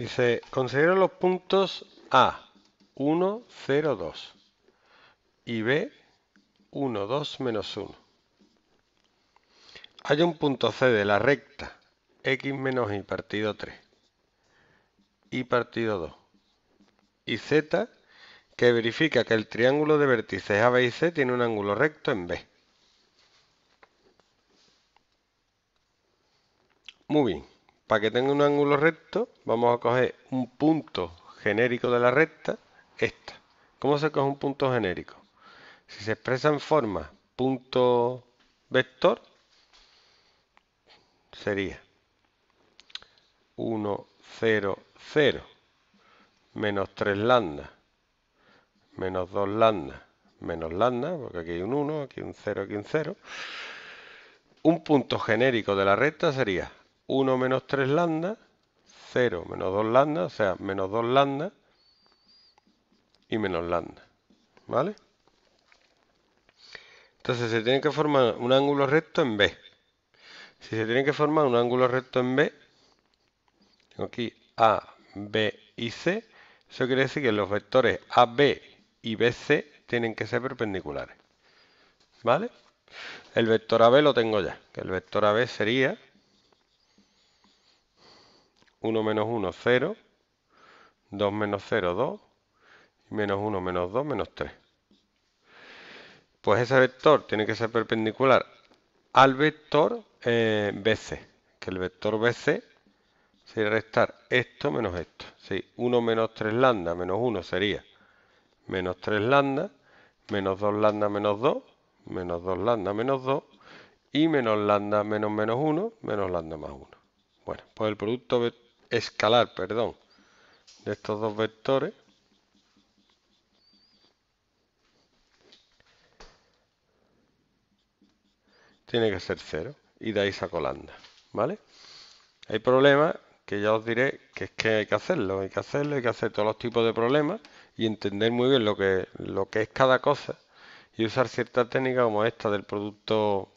Dice, considero los puntos A, 1, 0, 2 y B, 1, 2, menos 1. Hay un punto C de la recta x menos y partido 3 y partido 2 y z que verifica que el triángulo de vértices A, B y C tiene un ángulo recto en B. Muy bien. Para que tenga un ángulo recto, vamos a coger un punto genérico de la recta, esta. ¿Cómo se coge un punto genérico? Si se expresa en forma punto vector, sería 1, 0, 0, menos 3 lambda, menos 2 lambda, menos lambda, porque aquí hay un 1, aquí un 0, aquí un 0. Un punto genérico de la recta sería 1 menos 3 lambda, 0 menos 2 lambda, o sea, menos 2 lambda y menos lambda. ¿Vale? Entonces se tiene que formar un ángulo recto en B. Si se tiene que formar un ángulo recto en B, tengo aquí A, B y C. Eso quiere decir que los vectores AB y BC tienen que ser perpendiculares. ¿Vale? El vector AB lo tengo ya. Que el vector AB sería 1 menos 1, 0, 2 menos 0, 2, y menos 1 menos 2, menos 3. Pues ese vector tiene que ser perpendicular al vector eh, BC, que el vector BC sería restar esto menos esto. Sí, 1 menos 3 lambda menos 1 sería menos 3 lambda, menos 2 lambda menos 2, menos 2 lambda menos 2, y menos lambda menos menos 1, menos lambda más 1. Bueno, pues el producto vector escalar, perdón, de estos dos vectores. Tiene que ser cero. Y de ahí saco ¿vale? Hay problemas que ya os diré que es que hay que hacerlo, hay que hacerlo, hay que hacer todos los tipos de problemas y entender muy bien lo que, lo que es cada cosa y usar cierta técnica como esta del producto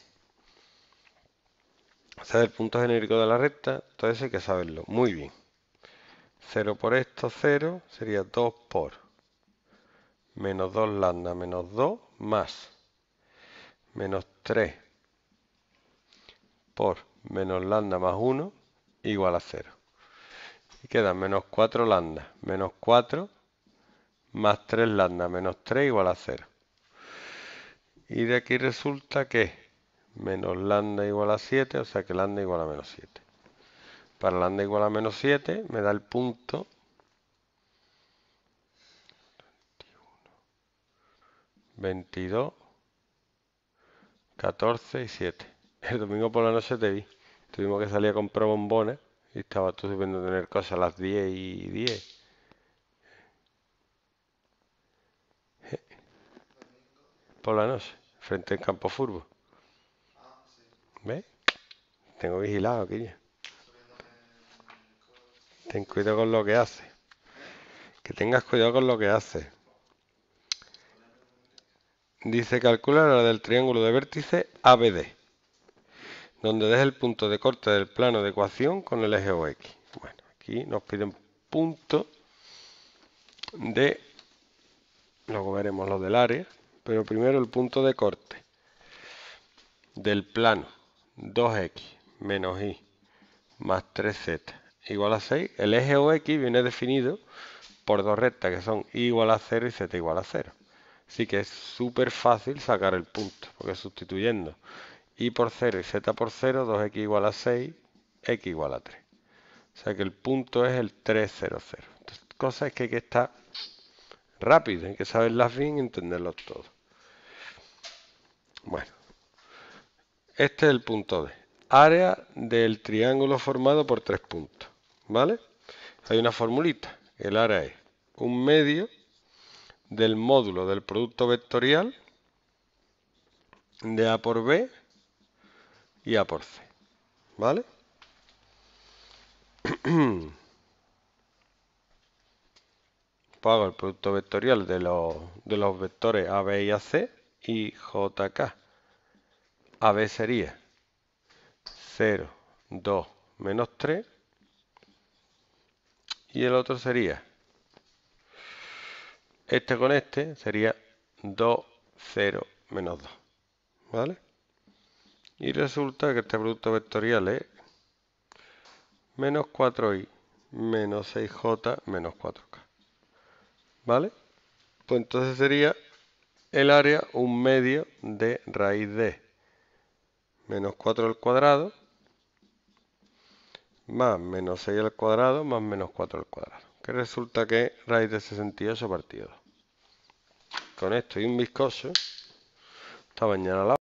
sea, el punto genérico de la recta, entonces hay que saberlo. Muy bien. 0 por esto, 0, sería 2 por menos 2 lambda, menos 2, más menos 3 por menos lambda más 1, igual a 0. Y quedan menos 4 lambda, menos 4, más 3 lambda, menos 3, igual a 0. Y de aquí resulta que menos lambda igual a 7, o sea que lambda igual a menos 7. Para lambda igual a menos 7 me da el punto ...22... ...14 y 7... El domingo por la noche te vi. Tuvimos que salir a comprar bombones y estaba tú subiendo tener cosas a las 10 y 10. Por la noche, frente al campo furbo. ¿Ves? Tengo vigilado, ya. Ten cuidado con lo que hace. Que tengas cuidado con lo que hace. Dice, calcula la del triángulo de vértice ABD, donde deja el punto de corte del plano de ecuación con el eje OX. Bueno, aquí nos piden punto de, luego veremos lo del área, pero primero el punto de corte del plano. 2x menos y más 3z igual a 6, el eje OX viene definido por dos rectas que son y igual a 0 y z igual a 0. Así que es súper fácil sacar el punto, porque sustituyendo y por 0 y z por 0, 2x igual a 6, x igual a 3. O sea que el punto es el 3, 0, 0. Entonces, cosa es que hay que estar rápido, hay que saberlas bien y entenderlos todo. Bueno. Este es el punto D. Área del triángulo formado por tres puntos. ¿Vale? Hay una formulita. El área es un medio del módulo del producto vectorial de A por B y A por C. ¿Vale? Pago el producto vectorial de los, de los vectores A, B y AC y JK AB sería 0, 2, menos 3. Y el otro sería, este con este sería 2, 0, menos 2. ¿Vale? Y resulta que este producto vectorial es menos 4i menos 6j menos 4k. ¿Vale? Pues entonces sería el área un medio de raíz de menos 4 al cuadrado más menos 6 al cuadrado más menos 4 al cuadrado, que resulta que raíz de 68 partido. Con esto y un viscoso, hasta mañana la